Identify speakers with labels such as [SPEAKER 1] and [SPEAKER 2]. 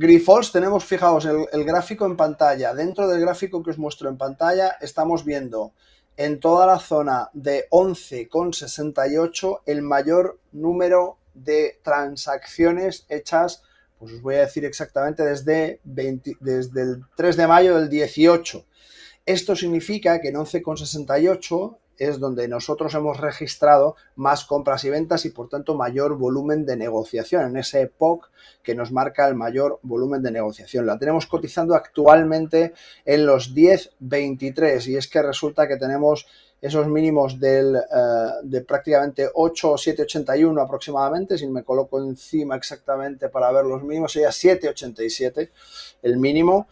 [SPEAKER 1] Grifols tenemos, fijaos, el, gráfico en pantalla. Dentro del gráfico que os muestro en pantalla estamos viendo en toda la zona de 11,68 el mayor número de transacciones hechas, pues os voy a decir exactamente desde, desde el 3 de mayo del 18. Esto significa que en 11,68 es donde nosotros hemos registrado más compras y ventas y por tanto mayor volumen de negociación, en ese POC que nos marca el mayor volumen de negociación. La tenemos cotizando actualmente en los 10.23 y es que resulta que tenemos esos mínimos eh, de prácticamente 8 o aproximadamente, si me coloco encima exactamente para ver los mínimos, sería 7,87 el mínimo.